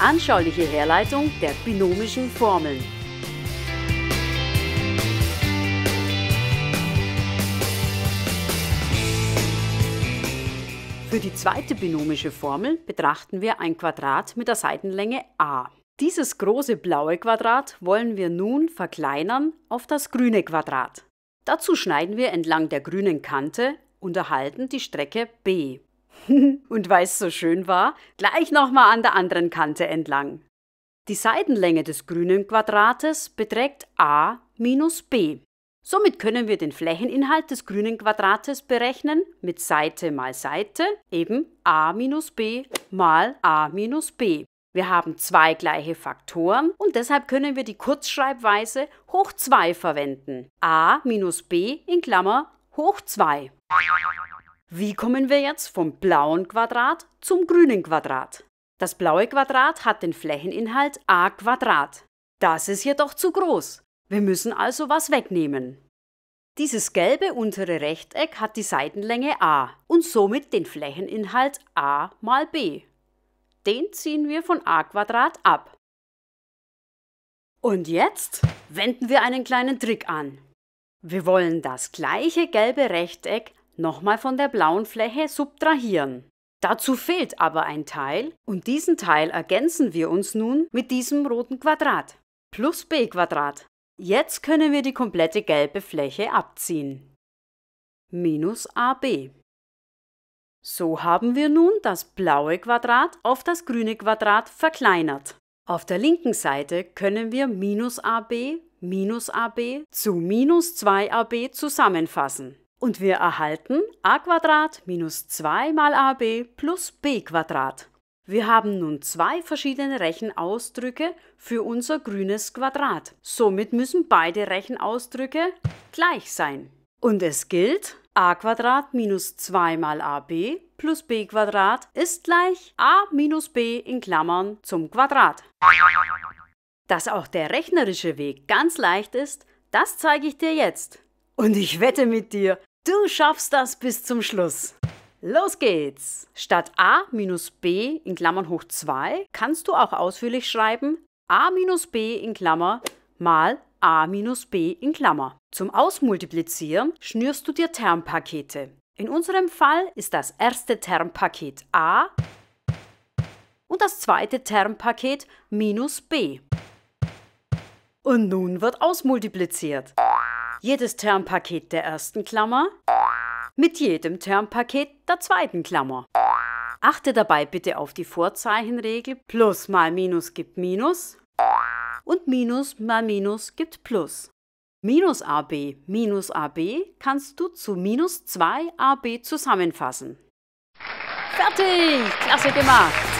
anschauliche Herleitung der binomischen Formeln. Für die zweite binomische Formel betrachten wir ein Quadrat mit der Seitenlänge a. Dieses große blaue Quadrat wollen wir nun verkleinern auf das grüne Quadrat. Dazu schneiden wir entlang der grünen Kante und erhalten die Strecke b. und weil es so schön war, gleich nochmal an der anderen Kante entlang. Die Seitenlänge des grünen Quadrates beträgt a minus b. Somit können wir den Flächeninhalt des grünen Quadrates berechnen mit Seite mal Seite, eben a minus b mal a minus b. Wir haben zwei gleiche Faktoren und deshalb können wir die Kurzschreibweise hoch 2 verwenden. a minus b in Klammer hoch 2. Wie kommen wir jetzt vom blauen Quadrat zum grünen Quadrat? Das blaue Quadrat hat den Flächeninhalt a Quadrat. Das ist jedoch zu groß. Wir müssen also was wegnehmen. Dieses gelbe untere Rechteck hat die Seitenlänge a und somit den Flächeninhalt a mal b. Den ziehen wir von a Quadrat ab. Und jetzt wenden wir einen kleinen Trick an. Wir wollen das gleiche gelbe Rechteck nochmal von der blauen Fläche subtrahieren. Dazu fehlt aber ein Teil und diesen Teil ergänzen wir uns nun mit diesem roten Quadrat plus b Quadrat. Jetzt können wir die komplette gelbe Fläche abziehen. Minus AB. So haben wir nun das blaue Quadrat auf das grüne Quadrat verkleinert. Auf der linken Seite können wir minus AB minus AB zu minus 2AB zusammenfassen. Und wir erhalten a minus 2 mal ab plus b. Wir haben nun zwei verschiedene Rechenausdrücke für unser grünes Quadrat. Somit müssen beide Rechenausdrücke gleich sein. Und es gilt, a minus 2 mal ab plus b ist gleich a minus b in Klammern zum Quadrat. Dass auch der rechnerische Weg ganz leicht ist, das zeige ich dir jetzt. Und ich wette mit dir, Du schaffst das bis zum Schluss. Los geht's! Statt a minus b in Klammern hoch 2 kannst du auch ausführlich schreiben a minus b in Klammer mal a minus b in Klammer. Zum Ausmultiplizieren schnürst du dir Termpakete. In unserem Fall ist das erste Termpaket a und das zweite Termpaket minus b. Und nun wird ausmultipliziert jedes Termpaket der ersten Klammer mit jedem Termpaket der zweiten Klammer. Achte dabei bitte auf die Vorzeichenregel plus mal minus gibt minus und minus mal minus gibt plus. Minus AB minus AB kannst du zu minus 2AB zusammenfassen. Fertig! Klasse gemacht!